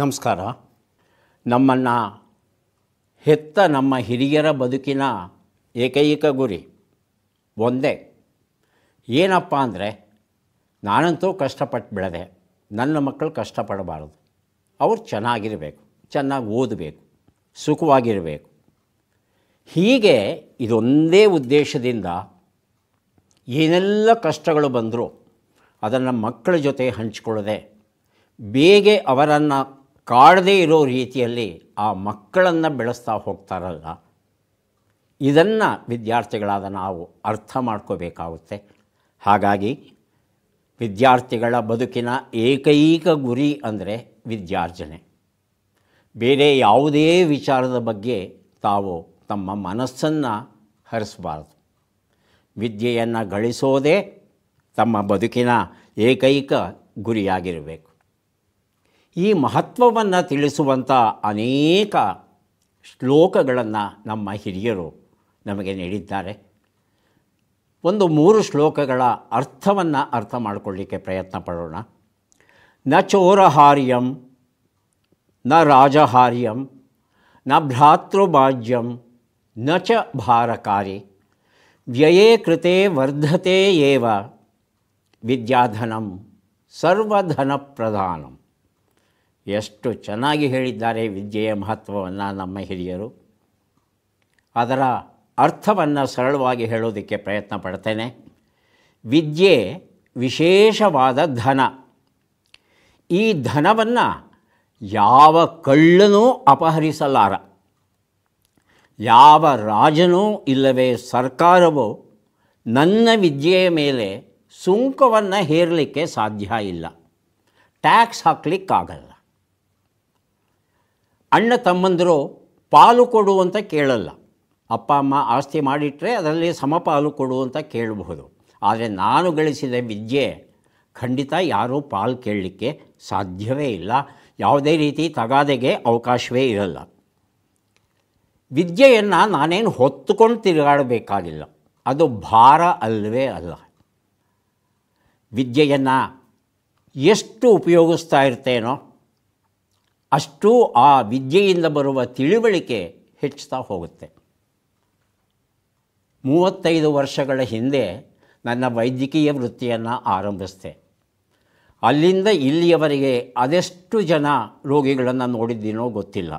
ನಮಸ್ಕಾರ ನಮ್ಮನ್ನು ಹೆತ್ತ ನಮ್ಮ ಹಿರಿಯರ ಬದುಕಿನ ಏಕೈಕ ಗುರಿ ಒಂದೇ ಏನಪ್ಪ ಅಂದರೆ ನಾನಂತೂ ಕಷ್ಟಪಟ್ಟು ಬೆಳೆದೆ ನನ್ನ ಮಕ್ಕಳು ಕಷ್ಟಪಡಬಾರದು ಅವ್ರು ಚೆನ್ನಾಗಿರಬೇಕು ಚೆನ್ನಾಗಿ ಓದಬೇಕು ಸುಖವಾಗಿರಬೇಕು ಹೀಗೆ ಇದೊಂದೇ ಉದ್ದೇಶದಿಂದ ಏನೆಲ್ಲ ಕಷ್ಟಗಳು ಬಂದರೂ ಅದನ್ನು ಮಕ್ಕಳ ಜೊತೆ ಹಂಚಿಕೊಳ್ಳದೆ ಬೇಗ ಅವರನ್ನು ಕಾಡದೇ ಇರೋ ರೀತಿಯಲ್ಲಿ ಆ ಮಕ್ಕಳನ್ನು ಬೆಳೆಸ್ತಾ ಹೋಗ್ತಾರಲ್ಲ ಇದನ್ನು ವಿದ್ಯಾರ್ಥಿಗಳಾದ ನಾವು ಅರ್ಥ ಮಾಡ್ಕೋಬೇಕಾಗುತ್ತೆ ಹಾಗಾಗಿ ವಿದ್ಯಾರ್ಥಿಗಳ ಬದುಕಿನ ಏಕೈಕ ಗುರಿ ಅಂದರೆ ವಿದ್ಯಾರ್ಜನೆ ಬೇರೆ ಯಾವುದೇ ವಿಚಾರದ ಬಗ್ಗೆ ತಾವು ತಮ್ಮ ಮನಸ್ಸನ್ನು ಹರಿಸಬಾರದು ವಿದ್ಯೆಯನ್ನು ಗಳಿಸೋದೇ ತಮ್ಮ ಬದುಕಿನ ಏಕೈಕ ಗುರಿಯಾಗಿರಬೇಕು ಈ ಮಹತ್ವವನ್ನು ತಿಳಿಸುವಂಥ ಅನೇಕ ಶ್ಲೋಕಗಳನ್ನು ನಮ್ಮ ಹಿರಿಯರು ನಮಗೆ ನೀಡಿದ್ದಾರೆ ಒಂದು ಮೂರು ಶ್ಲೋಕಗಳ ಅರ್ಥವನ್ನು ಅರ್ಥ ಮಾಡಿಕೊಳ್ಳಿಕ್ಕೆ ಪ್ರಯತ್ನ ಪಡೋಣ ನ ಚೋರಹಾರ್ಯಂ ನ ರಾಜಹಾರ್ಯಂ ನ ಭ್ರಾತೃಭಾಜ್ಯಂ ನ ಚ ಭಾರಕಾರಿ ವ್ಯಯೇ ಕೃತೆ ವರ್ಧತೆ ಏವ ವಿದ್ಯಾಧನಂ ಸರ್ವಧನ ಪ್ರಧಾನಂ ಎಷ್ಟು ಚೆನ್ನಾಗಿ ಹೇಳಿದ್ದಾರೆ ವಿದ್ಯೆಯ ಮಹತ್ವವನ್ನು ನಮ್ಮ ಹಿರಿಯರು ಅದರ ಅರ್ಥವನ್ನು ಸರಳವಾಗಿ ಹೇಳೋದಕ್ಕೆ ಪ್ರಯತ್ನ ಪಡ್ತೇನೆ ವಿದ್ಯೆ ವಿಶೇಷವಾದ ಧನ ಈ ಧನವನ್ನು ಯಾವ ಕಳ್ಳನೂ ಅಪಹರಿಸಲಾರ ಯಾವ ರಾಜನೂ ಇಲ್ಲವೇ ಸರ್ಕಾರವು ನನ್ನ ವಿದ್ಯೆಯ ಮೇಲೆ ಸುಂಕವನ್ನು ಹೇರಲಿಕ್ಕೆ ಸಾಧ್ಯ ಇಲ್ಲ ಟ್ಯಾಕ್ಸ್ ಹಾಕ್ಲಿಕ್ಕಾಗಲ್ಲ ಅಣ್ಣ ತಮ್ಮಂದಿರು ಪಾಲು ಕೊಡು ಅಂತ ಕೇಳಲ್ಲ ಅಪ್ಪ ಅಮ್ಮ ಆಸ್ತಿ ಮಾಡಿಟ್ಟರೆ ಅದರಲ್ಲಿ ಸಮಪಾಲು ಕೊಡು ಅಂತ ಕೇಳಬಹುದು ಆದರೆ ನಾನು ಗಳಿಸಿದ ವಿದ್ಯೆ ಖಂಡಿತ ಯಾರೂ ಪಾಲು ಕೇಳಲಿಕ್ಕೆ ಸಾಧ್ಯವೇ ಇಲ್ಲ ಯಾವುದೇ ರೀತಿ ತಗಾದೆಗೆ ಅವಕಾಶವೇ ಇರಲ್ಲ ವಿದ್ಯೆಯನ್ನು ನಾನೇನು ಹೊತ್ತುಕೊಂಡು ತಿರುಗಾಡಬೇಕಾಗಿಲ್ಲ ಅದು ಭಾರ ಅಲ್ಲವೇ ಅಲ್ಲ ವಿದ್ಯೆಯನ್ನು ಎಷ್ಟು ಉಪಯೋಗಿಸ್ತಾ ಇರ್ತೇನೋ ಅಷ್ಟು ಆ ವಿದ್ಯೆಯಿಂದ ಬರುವ ತಿಳಿವಳಿಕೆ ಹೆಚ್ಚುತ್ತಾ ಹೋಗುತ್ತೆ ಮೂವತ್ತೈದು ವರ್ಷಗಳ ಹಿಂದೆ ನನ್ನ ವೈದ್ಯಕೀಯ ವೃತ್ತಿಯನ್ನು ಆರಂಭಿಸಿದೆ ಅಲ್ಲಿಂದ ಇಲ್ಲಿಯವರೆಗೆ ಅದೆಷ್ಟು ಜನ ರೋಗಿಗಳನ್ನು ನೋಡಿದ್ದೀನೋ ಗೊತ್ತಿಲ್ಲ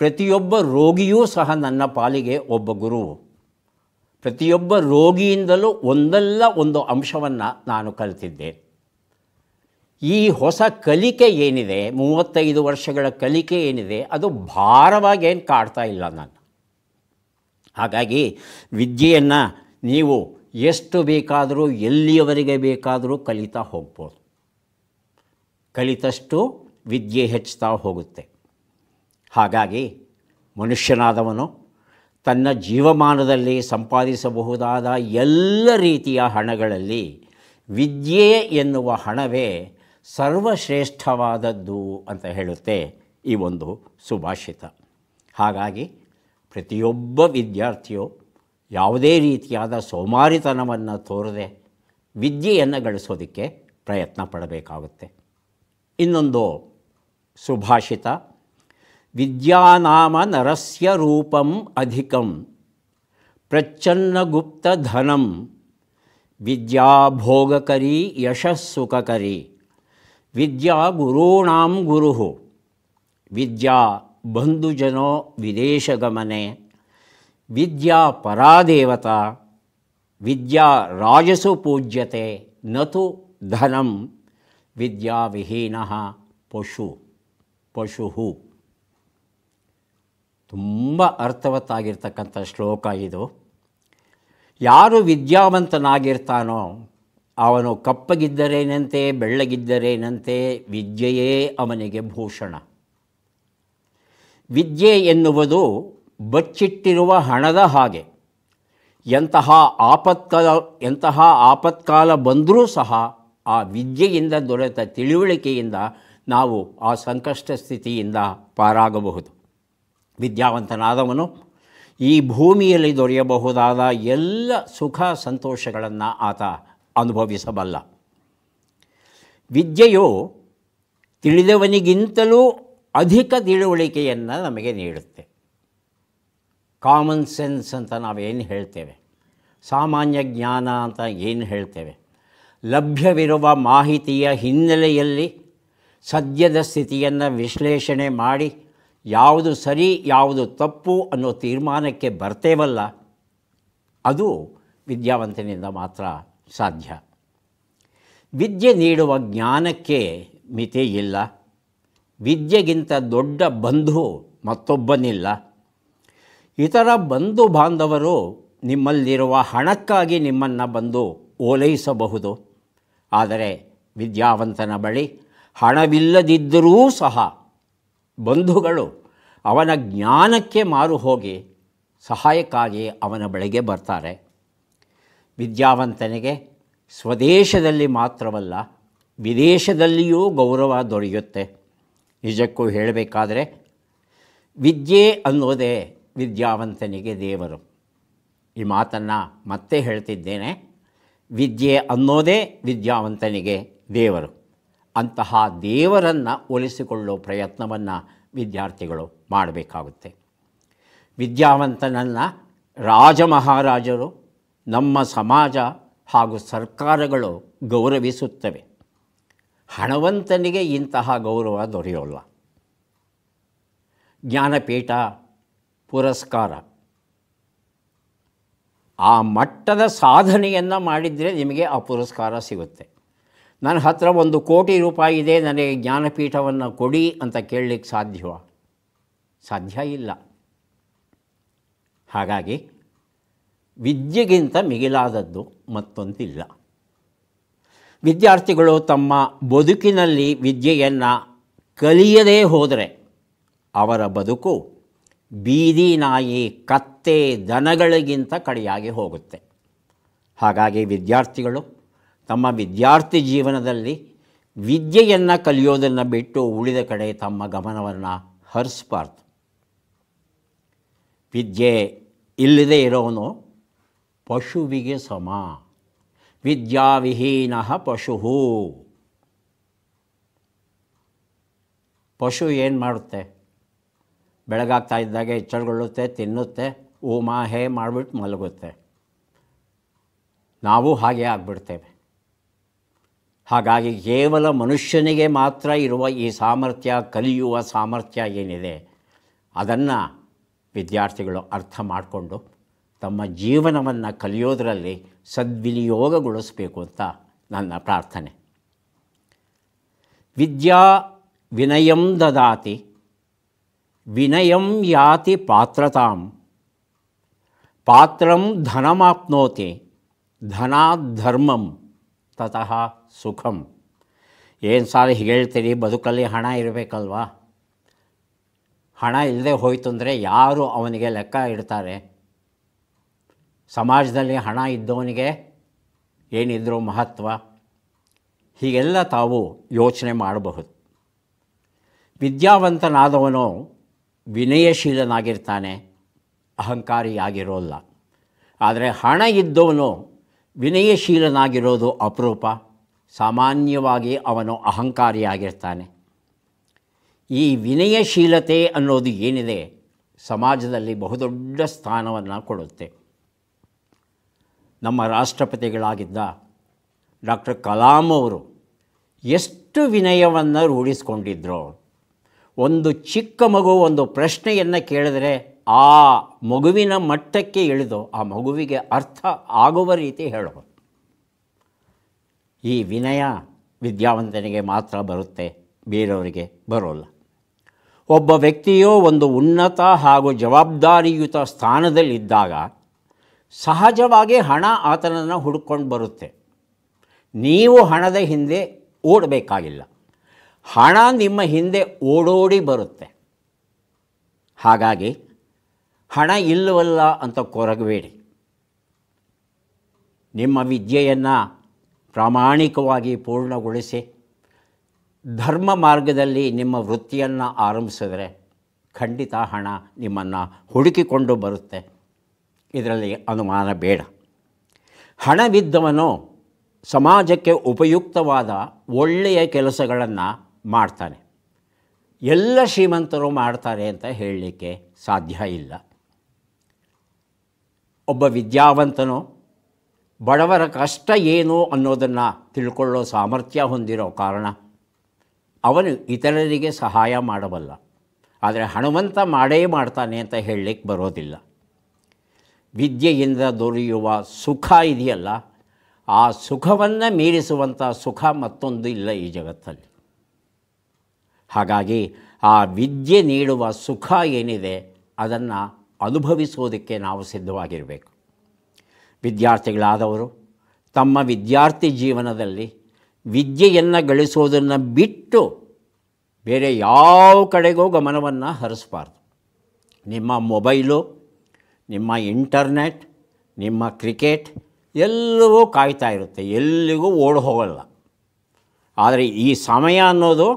ಪ್ರತಿಯೊಬ್ಬ ರೋಗಿಯೂ ಸಹ ನನ್ನ ಪಾಲಿಗೆ ಒಬ್ಬ ಗುರು ಪ್ರತಿಯೊಬ್ಬ ರೋಗಿಯಿಂದಲೂ ಒಂದಲ್ಲ ಒಂದು ಅಂಶವನ್ನು ನಾನು ಕಲಿತಿದ್ದೆ ಈ ಹೊಸ ಕಲಿಕೆ ಏನಿದೆ ಮೂವತ್ತೈದು ವರ್ಷಗಳ ಕಲಿಕೆ ಏನಿದೆ ಅದು ಭಾರವಾಗಿ ಏನು ಕಾಡ್ತಾ ಇಲ್ಲ ನಾನು ಹಾಗಾಗಿ ವಿದ್ಯೆಯನ್ನು ನೀವು ಎಷ್ಟು ಬೇಕಾದರೂ ಎಲ್ಲಿಯವರೆಗೆ ಬೇಕಾದರೂ ಕಲಿತಾ ಹೋಗ್ಬೋದು ಕಲಿತಷ್ಟು ವಿದ್ಯೆ ಹೆಚ್ಚುತ್ತಾ ಹೋಗುತ್ತೆ ಹಾಗಾಗಿ ಮನುಷ್ಯನಾದವನು ತನ್ನ ಜೀವಮಾನದಲ್ಲಿ ಸಂಪಾದಿಸಬಹುದಾದ ಎಲ್ಲ ರೀತಿಯ ಹಣಗಳಲ್ಲಿ ವಿದ್ಯೆ ಎನ್ನುವ ಹಣವೇ ಸರ್ವಶ್ರೇಷ್ಠವಾದದ್ದು ಅಂತ ಹೇಳುತ್ತೆ ಈ ಒಂದು ಸುಭಾಷಿತ ಹಾಗಾಗಿ ಪ್ರತಿಯೊಬ್ಬ ವಿದ್ಯಾರ್ಥಿಯು ಯಾವುದೇ ರೀತಿಯಾದ ಸೋಮಾರಿತನವನ್ನು ತೋರದೆ ವಿದ್ಯೆಯನ್ನು ಗಳಿಸೋದಕ್ಕೆ ಪ್ರಯತ್ನ ಪಡಬೇಕಾಗುತ್ತೆ ಇನ್ನೊಂದು ಸುಭಾಷಿತ ವಿದ್ಯಾನಾಮ ನರಸ್ಯ ರೂಪಂ ಅಧಿಕಂ ಧನಂ ವಿದ್ಯಾಭೋಗಕರಿ ಯಶಸ್ಸುಖಕರಿ ವಿದ್ಯಾ ಗುರುಣಾಂ ಗುರು ವಿದ್ಯಾ ಬಂಧುಜನೋ ವಿದೇಶಗಮನೆ ವಿದ್ಯಾ ಪರಾದೇವತಾ ವಿದ್ಯಾ ರಾಜಸು ಪೂಜ್ಯತೆ ನತು ಧನಂ ವಿಹೀನ ಪಶು ಪಶು ತುಂಬ ಅರ್ಥವತ್ತಾಗಿರ್ತಕ್ಕಂಥ ಶ್ಲೋಕ ಇದು ಯಾರು ವಿದ್ಯಾವಂತನಾಗಿರ್ತಾನೋ ಅವನು ಕಪ್ಪಗಿದ್ದರೇನಂತೆ ಬೆಳ್ಳಗಿದ್ದರೇನಂತೆ ವಿದ್ಯೆಯೇ ಅವನಿಗೆ ಭೂಷಣ ವಿದ್ಯೆ ಎನ್ನುವುದು ಬಚ್ಚಿಟ್ಟಿರುವ ಹಣದ ಹಾಗೆ ಎಂತಹ ಆಪತ್ಕಾಲ ಎಂತಹ ಆಪತ್ಕಾಲ ಬಂದರೂ ಸಹ ಆ ವಿದ್ಯೆಯಿಂದ ದೊರೆತ ತಿಳಿವಳಿಕೆಯಿಂದ ನಾವು ಆ ಸಂಕಷ್ಟ ಸ್ಥಿತಿಯಿಂದ ಪಾರಾಗಬಹುದು ವಿದ್ಯಾವಂತನಾದವನು ಈ ಭೂಮಿಯಲ್ಲಿ ದೊರೆಯಬಹುದಾದ ಎಲ್ಲ ಸುಖ ಸಂತೋಷಗಳನ್ನು ಆತ ಅನುಭವಿಸಬಲ್ಲ ವಿದ್ಯೆಯು ತಿಳಿದವನಿಗಿಂತಲೂ ಅಧಿಕ ತಿಳುವಳಿಕೆಯನ್ನು ನಮಗೆ ನೀಡುತ್ತೆ ಕಾಮನ್ ಸೆನ್ಸ್ ಅಂತ ನಾವೇನು ಹೇಳ್ತೇವೆ ಸಾಮಾನ್ಯ ಜ್ಞಾನ ಅಂತ ಏನು ಹೇಳ್ತೇವೆ ಲಭ್ಯವಿರುವ ಮಾಹಿತಿಯ ಹಿನ್ನೆಲೆಯಲ್ಲಿ ಸದ್ಯದ ಸ್ಥಿತಿಯನ್ನು ವಿಶ್ಲೇಷಣೆ ಮಾಡಿ ಯಾವುದು ಸರಿ ಯಾವುದು ತಪ್ಪು ಅನ್ನೋ ತೀರ್ಮಾನಕ್ಕೆ ಬರ್ತೇವಲ್ಲ ಅದು ವಿದ್ಯಾವಂತನಿಂದ ಮಾತ್ರ ಸಾಧ್ಯ ವಿದ್ಯೆ ನೀಡುವ ಜ್ಞಾನಕ್ಕೆ ಮಿತಿ ಇಲ್ಲ ವಿದ್ಯೆಗಿಂತ ದೊಡ್ಡ ಬಂಧು ಮತ್ತೊಬ್ಬನಿಲ್ಲ ಇತರ ಬಂಧು ಬಾಂಧವರು ನಿಮ್ಮಲ್ಲಿರುವ ಹಣಕ್ಕಾಗಿ ನಿಮ್ಮನ್ನು ಬಂದು ಓಲೈಸಬಹುದು ಆದರೆ ವಿದ್ಯಾವಂತನ ಬಳಿ ಹಣವಿಲ್ಲದಿದ್ದರೂ ಸಹ ಬಂಧುಗಳು ಅವನ ಜ್ಞಾನಕ್ಕೆ ಮಾರು ಹೋಗಿ ಸಹಾಯಕ್ಕಾಗಿ ಅವನ ಬಳಿಗೆ ಬರ್ತಾರೆ ವಿದ್ಯಾವಂತನಿಗೆ ಸ್ವದೇಶದಲ್ಲಿ ಮಾತ್ರವಲ್ಲ ವಿದೇಶದಲ್ಲಿಯೂ ಗೌರವ ದೊರೆಯುತ್ತೆ ನಿಜಕ್ಕೂ ಹೇಳಬೇಕಾದರೆ ವಿದ್ಯೆ ಅನ್ನೋದೇ ವಿದ್ಯಾವಂತನಿಗೆ ದೇವರು ಈ ಮಾತನ್ನು ಮತ್ತೆ ಹೇಳ್ತಿದ್ದೇನೆ ವಿದ್ಯೆ ಅನ್ನೋದೇ ವಿದ್ಯಾವಂತನಿಗೆ ದೇವರು ಅಂತಹ ದೇವರನ್ನು ಒಲಿಸಿಕೊಳ್ಳುವ ಪ್ರಯತ್ನವನ್ನು ವಿದ್ಯಾರ್ಥಿಗಳು ಮಾಡಬೇಕಾಗುತ್ತೆ ವಿದ್ಯಾವಂತನನ್ನು ರಾಜಮಹಾರಾಜರು ನಮ್ಮ ಸಮಾಜ ಹಾಗೂ ಸರ್ಕಾರಗಳು ಗೌರವಿಸುತ್ತವೆ ಹಣವಂತನಿಗೆ ಇಂತಹ ಗೌರವ ದೊರೆಯೋಲ್ಲ ಜ್ಞಾನಪೀಠ ಪುರಸ್ಕಾರ ಆ ಮಟ್ಟದ ಸಾಧನೆಯನ್ನು ಮಾಡಿದರೆ ನಿಮಗೆ ಆ ಪುರಸ್ಕಾರ ಸಿಗುತ್ತೆ ನನ್ನ ಹತ್ರ ಒಂದು ಕೋಟಿ ರೂಪಾಯಿ ಇದೆ ನನಗೆ ಜ್ಞಾನಪೀಠವನ್ನು ಕೊಡಿ ಅಂತ ಕೇಳಲಿಕ್ಕೆ ಸಾಧ್ಯವ ಸಾಧ್ಯ ಇಲ್ಲ ಹಾಗಾಗಿ ವಿದ್ಯೆಗಿಂತ ಮಿಗಿಲಾದದ್ದು ಮತ್ತೊಂದಿಲ್ಲ ವಿದ್ಯಾರ್ಥಿಗಳು ತಮ್ಮ ಬದುಕಿನಲ್ಲಿ ವಿದ್ಯೆಯನ್ನು ಕಲಿಯದೇ ಹೋದರೆ ಅವರ ಬದುಕು ಬೀದಿ ನಾಯಿ ಕತ್ತೆ ದನಗಳಿಗಿಂತ ಕಡೆಯಾಗಿ ಹೋಗುತ್ತೆ ಹಾಗಾಗಿ ವಿದ್ಯಾರ್ಥಿಗಳು ತಮ್ಮ ವಿದ್ಯಾರ್ಥಿ ಜೀವನದಲ್ಲಿ ವಿದ್ಯೆಯನ್ನು ಕಲಿಯೋದನ್ನು ಬಿಟ್ಟು ಉಳಿದ ಕಡೆ ತಮ್ಮ ಗಮನವನ್ನು ಹರಿಸ್ಬಾರ್ದು ವಿದ್ಯೆ ಇಲ್ಲದೆ ಇರೋನು ಪಶುವಿಗೆ ಸಮ ವಿದ್ಯಾವಿಹೀನ ಪಶು ಪಶು ಏನು ಮಾಡುತ್ತೆ ಬೆಳಗಾಗ್ತಾ ಇದ್ದಾಗೆ ಎಚ್ಚರಗೊಳ್ಳುತ್ತೆ ತಿನ್ನುತ್ತೆ ಓಮಾ ಹೇ ಮಾಡಿಬಿಟ್ಟು ಮಲಗುತ್ತೆ ನಾವು ಹಾಗೆ ಆಗ್ಬಿಡ್ತೇವೆ ಹಾಗಾಗಿ ಕೇವಲ ಮನುಷ್ಯನಿಗೆ ಮಾತ್ರ ಇರುವ ಈ ಸಾಮರ್ಥ್ಯ ಕಲಿಯುವ ಸಾಮರ್ಥ್ಯ ಏನಿದೆ ಅದನ್ನು ವಿದ್ಯಾರ್ಥಿಗಳು ಅರ್ಥ ಮಾಡಿಕೊಂಡು ತಮ್ಮ ಜೀವನವನ್ನು ಕಲಿಯೋದರಲ್ಲಿ ಸದ್ವಿನಿಯೋಗಗೊಳಿಸಬೇಕು ಅಂತ ನನ್ನ ಪ್ರಾರ್ಥನೆ ವಿದ್ಯಾ ವಿನಯಂ ದದಾತಿ ವಿನಯಂ ಯಾತಿ ಪಾತ್ರತಾಂ ಪಾತ್ರಂ ಧನಮಾಪ್ನೋತಿ ಧನಾ ಧರ್ಮಂ ತತಃ ಸುಖಂ ಏನು ಸಾಲ ಹೇಳ್ತೀರಿ ಬದುಕಲ್ಲಿ ಹಣ ಇರಬೇಕಲ್ವಾ ಹಣ ಇಲ್ಲದೆ ಹೋಯ್ತು ಅಂದರೆ ಯಾರು ಅವನಿಗೆ ಲೆಕ್ಕ ಇಡ್ತಾರೆ ಸಮಾಜದಲ್ಲಿ ಹಣ ಇದ್ದವನಿಗೆ ಏನಿದ್ರೂ ಮಹತ್ವ ಹೀಗೆಲ್ಲ ತಾವು ಯೋಚನೆ ಮಾಡಬಹುದು ವಿದ್ಯಾವಂತನಾದವನು ವಿನಯಶೀಲನಾಗಿರ್ತಾನೆ ಅಹಂಕಾರಿಯಾಗಿರೋಲ್ಲ ಆದರೆ ಹಣ ಇದ್ದವನು ವಿನಯಶೀಲನಾಗಿರೋದು ಅಪರೂಪ ಸಾಮಾನ್ಯವಾಗಿ ಅವನು ಅಹಂಕಾರಿಯಾಗಿರ್ತಾನೆ ಈ ವಿನಯಶೀಲತೆ ಅನ್ನೋದು ಏನಿದೆ ಸಮಾಜದಲ್ಲಿ ಬಹುದೊಡ್ಡ ಸ್ಥಾನವನ್ನು ಕೊಡುತ್ತೆ ನಮ್ಮ ರಾಷ್ಟ್ರಪತಿಗಳಾಗಿದ್ದ ಡಾಕ್ಟರ್ ಕಲಾಂ ಅವರು ಎಷ್ಟು ವಿನಯವನ್ನು ರೂಢಿಸ್ಕೊಂಡಿದ್ರು ಒಂದು ಚಿಕ್ಕ ಮಗು ಒಂದು ಪ್ರಶ್ನೆಯನ್ನು ಕೇಳಿದರೆ ಆ ಮಗುವಿನ ಮಟ್ಟಕ್ಕೆ ಇಳಿದು ಆ ಮಗುವಿಗೆ ಅರ್ಥ ಆಗುವ ರೀತಿ ಹೇಳೋದು ಈ ವಿನಯ ವಿದ್ಯಾವಂತನಿಗೆ ಮಾತ್ರ ಬರುತ್ತೆ ಬೇರೆಯವರಿಗೆ ಬರೋಲ್ಲ ಒಬ್ಬ ವ್ಯಕ್ತಿಯು ಒಂದು ಉನ್ನತ ಹಾಗೂ ಜವಾಬ್ದಾರಿಯುತ ಸ್ಥಾನದಲ್ಲಿದ್ದಾಗ ಸಹಜವಾಗಿ ಹಣ ಆತನನ್ನು ಹುಡುಕೊಂಡು ಬರುತ್ತೆ ನೀವು ಹಣದ ಹಿಂದೆ ಓಡಬೇಕಾಗಿಲ್ಲ ಹಣ ನಿಮ್ಮ ಹಿಂದೆ ಓಡೋಡಿ ಬರುತ್ತೆ ಹಾಗಾಗಿ ಹಣ ಇಲ್ಲವಲ್ಲ ಅಂತ ಕೊರಗಬೇಡಿ ನಿಮ್ಮ ವಿದ್ಯೆಯನ್ನು ಪ್ರಾಮಾಣಿಕವಾಗಿ ಪೂರ್ಣಗೊಳಿಸಿ ಧರ್ಮ ಮಾರ್ಗದಲ್ಲಿ ನಿಮ್ಮ ವೃತ್ತಿಯನ್ನು ಆರಂಭಿಸಿದ್ರೆ ಖಂಡಿತ ಹಣ ನಿಮ್ಮನ್ನು ಹುಡುಕಿಕೊಂಡು ಬರುತ್ತೆ ಇದರಲ್ಲಿ ಅನುಮಾನ ಬೇಡ ಹಣವಿದ್ದವನು ಸಮಾಜಕ್ಕೆ ಉಪಯುಕ್ತವಾದ ಒಳ್ಳೆಯ ಕೆಲಸಗಳನ್ನು ಮಾಡ್ತಾನೆ ಎಲ್ಲ ಶ್ರೀಮಂತರು ಮಾಡ್ತಾರೆ ಅಂತ ಹೇಳಲಿಕ್ಕೆ ಸಾಧ್ಯ ಇಲ್ಲ ಒಬ್ಬ ವಿದ್ಯಾವಂತನು ಬಡವರ ಕಷ್ಟ ಏನು ಅನ್ನೋದನ್ನು ತಿಳ್ಕೊಳ್ಳೋ ಸಾಮರ್ಥ್ಯ ಹೊಂದಿರೋ ಕಾರಣ ಅವನು ಇತರರಿಗೆ ಸಹಾಯ ಮಾಡಬಲ್ಲ ಆದರೆ ಹಣವಂತ ಮಾಡೇ ಮಾಡ್ತಾನೆ ಅಂತ ಹೇಳಲಿಕ್ಕೆ ಬರೋದಿಲ್ಲ ವಿದ್ಯೆಯಿಂದ ದೊರೆಯುವ ಸುಖ ಇದೆಯಲ್ಲ ಆ ಸುಖವನ್ನು ಮೀರಿಸುವಂಥ ಸುಖ ಮತ್ತೊಂದು ಇಲ್ಲ ಈ ಜಗತ್ತಲ್ಲಿ ಹಾಗಾಗಿ ಆ ವಿದ್ಯೆ ನೀಡುವ ಸುಖ ಏನಿದೆ ಅದನ್ನು ಅನುಭವಿಸುವುದಕ್ಕೆ ನಾವು ಸಿದ್ಧವಾಗಿರಬೇಕು ವಿದ್ಯಾರ್ಥಿಗಳಾದವರು ತಮ್ಮ ವಿದ್ಯಾರ್ಥಿ ಜೀವನದಲ್ಲಿ ವಿದ್ಯೆಯನ್ನು ಗಳಿಸುವುದನ್ನು ಬಿಟ್ಟು ಬೇರೆ ಯಾವ ಕಡೆಗೂ ಗಮನವನ್ನು ಹರಿಸಬಾರ್ದು ನಿಮ್ಮ ಮೊಬೈಲು ನಿಮ್ಮ ಇಂಟರ್ನೆಟ್ ನಿಮ್ಮ ಕ್ರಿಕೆಟ್ ಎಲ್ಲವೂ ಕಾಯ್ತಾ ಇರುತ್ತೆ ಎಲ್ಲಿಗೂ ಓಡ್ ಹೋಗಲ್ಲ ಆದರೆ ಈ ಸಮಯ ಅನ್ನೋದು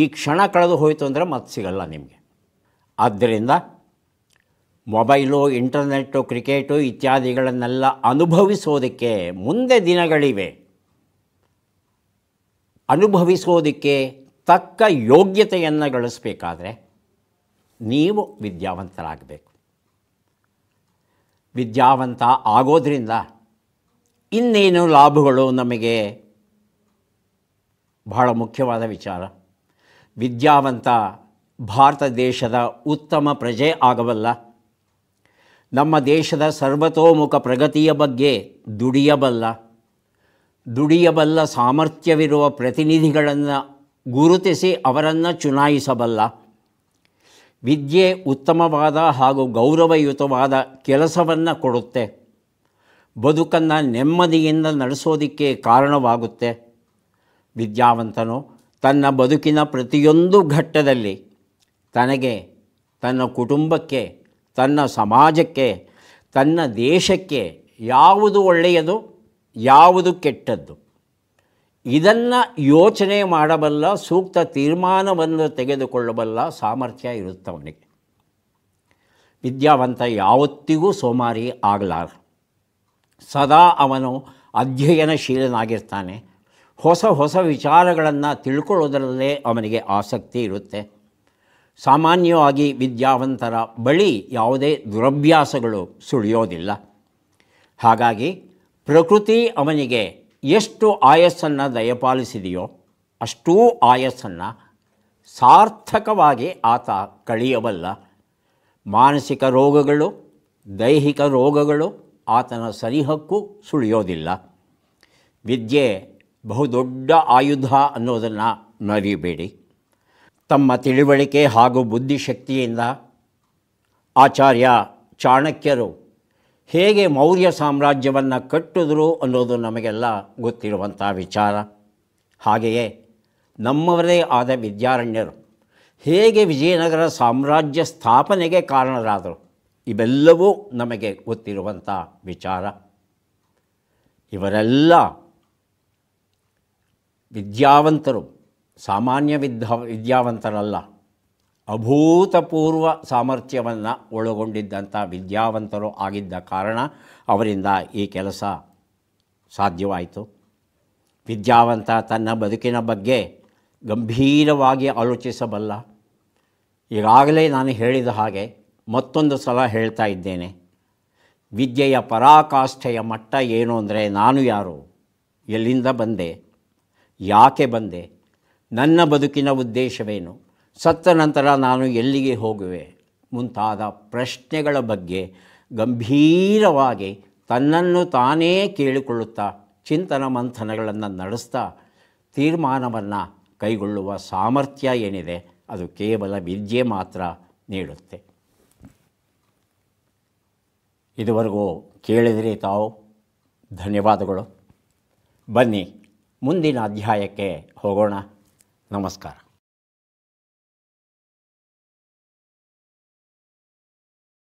ಈ ಕ್ಷಣ ಕಳೆದು ಹೋಯಿತು ಅಂದರೆ ಮತ್ತೆ ಸಿಗಲ್ಲ ನಿಮಗೆ ಆದ್ದರಿಂದ ಮೊಬೈಲು ಇಂಟರ್ನೆಟ್ಟು ಕ್ರಿಕೆಟು ಇತ್ಯಾದಿಗಳನ್ನೆಲ್ಲ ಅನುಭವಿಸೋದಕ್ಕೆ ಮುಂದೆ ದಿನಗಳಿವೆ ಅನುಭವಿಸೋದಕ್ಕೆ ತಕ್ಕ ಯೋಗ್ಯತೆಯನ್ನು ಗಳಿಸಬೇಕಾದ್ರೆ ನೀವು ವಿದ್ಯಾವಂತರಾಗಬೇಕು ವಿದ್ಯಾವಂತ ಆಗೋದ್ರಿಂದ ಇನ್ನೇನು ಲಾಭಗಳು ನಮಗೆ ಬಹಳ ಮುಖ್ಯವಾದ ವಿಚಾರ ವಿದ್ಯಾವಂತ ಭಾರತ ದೇಶದ ಉತ್ತಮ ಪ್ರಜೆ ಆಗಬಲ್ಲ ನಮ್ಮ ದೇಶದ ಸರ್ವತೋಮುಖ ಪ್ರಗತಿಯ ಬಗ್ಗೆ ದುಡಿಯಬಲ್ಲ ದುಡಿಯಬಲ್ಲ ಸಾಮರ್ಥ್ಯವಿರುವ ಪ್ರತಿನಿಧಿಗಳನ್ನು ಗುರುತಿಸಿ ಅವರನ್ನು ಚುನಾಯಿಸಬಲ್ಲ ವಿದ್ಯೆ ಉತ್ತಮವಾದ ಹಾಗೂ ಗೌರವಯುತವಾದ ಕೆಲಸವನ್ನು ಕೊಡುತ್ತೆ ಬದುಕನ್ನು ನೆಮ್ಮದಿಯಿಂದ ನಡೆಸೋದಕ್ಕೆ ಕಾರಣವಾಗುತ್ತೆ ವಿದ್ಯಾವಂತನು ತನ್ನ ಬದುಕಿನ ಪ್ರತಿಯೊಂದು ಘಟ್ಟದಲ್ಲಿ ತನಗೆ ತನ್ನ ಕುಟುಂಬಕ್ಕೆ ತನ್ನ ಸಮಾಜಕ್ಕೆ ತನ್ನ ದೇಶಕ್ಕೆ ಯಾವುದು ಒಳ್ಳೆಯದು ಯಾವುದು ಕೆಟ್ಟದ್ದು ಇದನ್ನು ಯೋಚನೆ ಮಾಡಬಲ್ಲ ಸೂಕ್ತ ತೀರ್ಮಾನವನ್ನು ತೆಗೆದುಕೊಳ್ಳಬಲ್ಲ ಸಾಮರ್ಥ್ಯ ಇರುತ್ತೆ ಅವನಿಗೆ ವಿದ್ಯಾವಂತ ಯಾವತ್ತಿಗೂ ಸೋಮಾರಿ ಆಗಲಾರ ಸದಾ ಅವನು ಅಧ್ಯಯನಶೀಲನಾಗಿರ್ತಾನೆ ಹೊಸ ಹೊಸ ವಿಚಾರಗಳನ್ನು ತಿಳ್ಕೊಳ್ಳೋದರಲ್ಲೇ ಅವನಿಗೆ ಆಸಕ್ತಿ ಇರುತ್ತೆ ಸಾಮಾನ್ಯವಾಗಿ ವಿದ್ಯಾವಂತರ ಬಳಿ ಯಾವುದೇ ದುರಭ್ಯಾಸಗಳು ಸುಳಿಯೋದಿಲ್ಲ ಹಾಗಾಗಿ ಪ್ರಕೃತಿ ಅವನಿಗೆ ಎಷ್ಟು ಆಯಸ್ಸನ್ನು ದಯಪಾಲಿಸಿದೆಯೋ ಅಷ್ಟೂ ಆಯಸ್ಸನ್ನು ಸಾರ್ಥಕವಾಗಿ ಆತ ಕಳೆಯಬಲ್ಲ ಮಾನಸಿಕ ರೋಗಗಳು ದೈಹಿಕ ರೋಗಗಳು ಆತನ ಸರಿಹಕ್ಕೂ ಸುಳಿಯೋದಿಲ್ಲ ವಿದ್ಯೆ ಬಹುದೊಡ್ಡ ಆಯುಧ ಅನ್ನೋದನ್ನು ಮರಿಬೇಡಿ ತಮ್ಮ ತಿಳುವಳಿಕೆ ಹಾಗೂ ಬುದ್ಧಿಶಕ್ತಿಯಿಂದ ಆಚಾರ್ಯ ಚಾಣಕ್ಯರು ಹೇಗೆ ಮೌರ್ಯ ಸಾಮ್ರಾಜ್ಯವನ್ನು ಕಟ್ಟಿದ್ರು ಅನ್ನೋದು ನಮಗೆಲ್ಲ ಗೊತ್ತಿರುವಂಥ ವಿಚಾರ ಹಾಗೆಯೇ ನಮ್ಮವರೇ ಆದ ವಿದ್ಯಾರಣ್ಯರು ಹೇಗೆ ವಿಜಯನಗರ ಸಾಮ್ರಾಜ್ಯ ಸ್ಥಾಪನೆಗೆ ಕಾರಣರಾದರು ಇವೆಲ್ಲವೂ ನಮಗೆ ಗೊತ್ತಿರುವಂಥ ವಿಚಾರ ಇವರೆಲ್ಲ ವಿದ್ಯಾವಂತರು ಸಾಮಾನ್ಯ ವಿದ್ಯಾವಂತರಲ್ಲ ಅಭೂತಪೂರ್ವ ಸಾಮರ್ಥ್ಯವನ್ನು ಒಳಗೊಂಡಿದ್ದಂಥ ವಿದ್ಯಾವಂತರು ಆಗಿದ್ದ ಕಾರಣ ಅವರಿಂದ ಈ ಕೆಲಸ ಸಾಧ್ಯವಾಯಿತು ವಿದ್ಯಾವಂತ ತನ್ನ ಬದುಕಿನ ಬಗ್ಗೆ ಗಂಭೀರವಾಗಿ ಆಲೋಚಿಸಬಲ್ಲ ಈಗಾಗಲೇ ನಾನು ಹೇಳಿದ ಹಾಗೆ ಮತ್ತೊಂದು ಸಲ ಹೇಳ್ತಾ ಇದ್ದೇನೆ ವಿದ್ಯೆಯ ಪರಾಕಾಷ್ಠೆಯ ಮಟ್ಟ ಏನು ಅಂದರೆ ನಾನು ಯಾರು ಎಲ್ಲಿಂದ ಬಂದೆ ಯಾಕೆ ಬಂದೆ ನನ್ನ ಬದುಕಿನ ಉದ್ದೇಶವೇನು ಸತ್ತ ನಂತರ ನಾನು ಎಲ್ಲಿಗೆ ಹೋಗುವೆ ಮುಂತಾದ ಪ್ರಶ್ನೆಗಳ ಬಗ್ಗೆ ಗಂಭೀರವಾಗಿ ತನ್ನನ್ನು ತಾನೇ ಕೇಳಿಕೊಳ್ಳುತ್ತಾ ಚಿಂತನ ಮಂಥನಗಳನ್ನು ನಡೆಸ್ತಾ ತೀರ್ಮಾನವನ್ನು ಕೈಗೊಳ್ಳುವ ಸಾಮರ್ಥ್ಯ ಏನಿದೆ ಅದು ಕೇವಲ ವಿದ್ಯೆ ಮಾತ್ರ ನೀಡುತ್ತೆ ಇದುವರೆಗೂ ಕೇಳಿದರೆ ತಾವು ಧನ್ಯವಾದಗಳು ಬನ್ನಿ ಮುಂದಿನ ಅಧ್ಯಾಯಕ್ಕೆ ಹೋಗೋಣ ನಮಸ್ಕಾರ